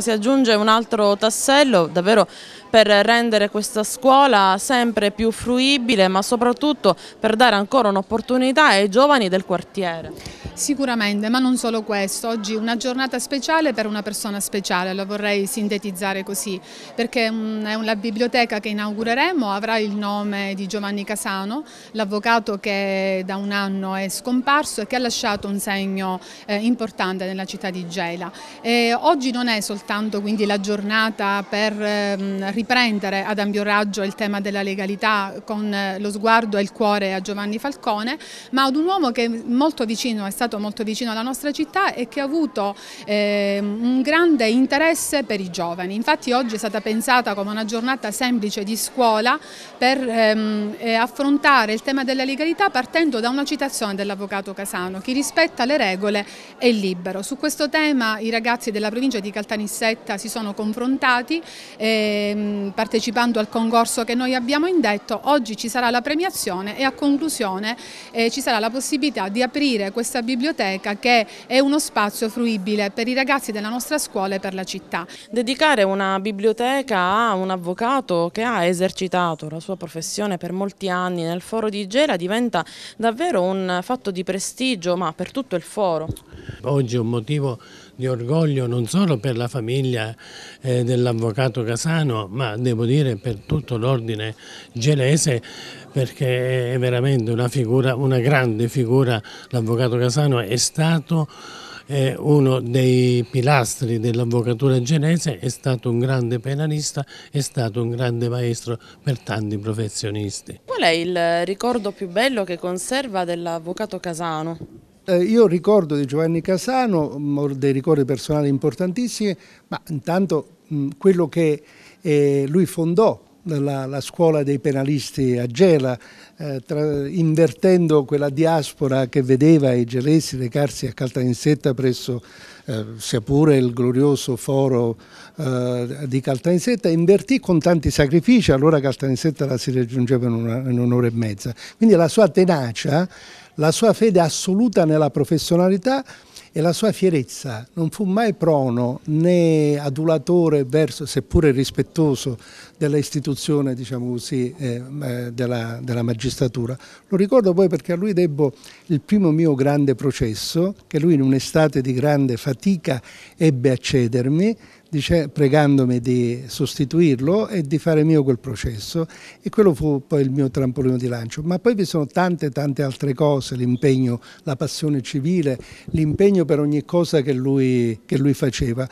Si aggiunge un altro tassello davvero per rendere questa scuola sempre più fruibile ma soprattutto per dare ancora un'opportunità ai giovani del quartiere. Sicuramente, ma non solo questo, oggi una giornata speciale per una persona speciale, lo vorrei sintetizzare così, perché la mm, biblioteca che inaugureremo avrà il nome di Giovanni Casano, l'avvocato che da un anno è scomparso e che ha lasciato un segno eh, importante nella città di Gela. E oggi non è soltanto soltanto quindi la giornata per ehm, riprendere ad ampio raggio il tema della legalità con eh, lo sguardo e il cuore a Giovanni Falcone, ma ad un uomo che è molto vicino, è stato molto vicino alla nostra città e che ha avuto ehm, un grande interesse per i giovani. Infatti oggi è stata pensata come una giornata semplice di scuola per ehm, eh, affrontare il tema della legalità partendo da una citazione dell'avvocato Casano, chi rispetta le regole è libero. Su questo tema i ragazzi della provincia di Caltanissetta Cassetta si sono confrontati eh, partecipando al concorso che noi abbiamo indetto. Oggi ci sarà la premiazione e a conclusione eh, ci sarà la possibilità di aprire questa biblioteca che è uno spazio fruibile per i ragazzi della nostra scuola e per la città. Dedicare una biblioteca a un avvocato che ha esercitato la sua professione per molti anni nel foro di Gela diventa davvero un fatto di prestigio ma per tutto il foro. Oggi è un motivo di orgoglio non solo per la famiglia eh, dell'avvocato Casano, ma devo dire per tutto l'ordine gelese, perché è veramente una, figura, una grande figura. L'avvocato Casano è stato eh, uno dei pilastri dell'avvocatura genese, è stato un grande penalista, è stato un grande maestro per tanti professionisti. Qual è il ricordo più bello che conserva dell'avvocato Casano? Eh, io ricordo di Giovanni Casano, ho mm, dei ricordi personali importantissimi, ma intanto mh, mm, quello che eh, lui fondò, la, la, scuola dei penalisti a Gela, eh, tra, invertendo quella diaspora che vedeva i gelesi recarsi a Caltanissetta presso, eh, sia pure il glorioso foro eh, di Caltanissetta, invertì con tanti sacrifici, allora Caltanissetta la si raggiungeva in un'ora e mezza. Quindi la sua tenacia la sua fede assoluta nella professionalità e la sua fierezza. Non fu mai prono né adulatore verso, seppure rispettoso, dell'istituzione diciamo così, eh, eh, della, della, magistratura. Lo ricordo poi perché a lui debbo il primo mio grande processo, che lui in un'estate di grande fatica ebbe a cedermi, dice, pregandomi di sostituirlo e di fare mio quel processo e quello fu poi il mio trampolino di lancio. Ma poi vi sono tante tante altre cose, l'impegno, la passione civile, l'impegno per ogni cosa che lui, che lui faceva.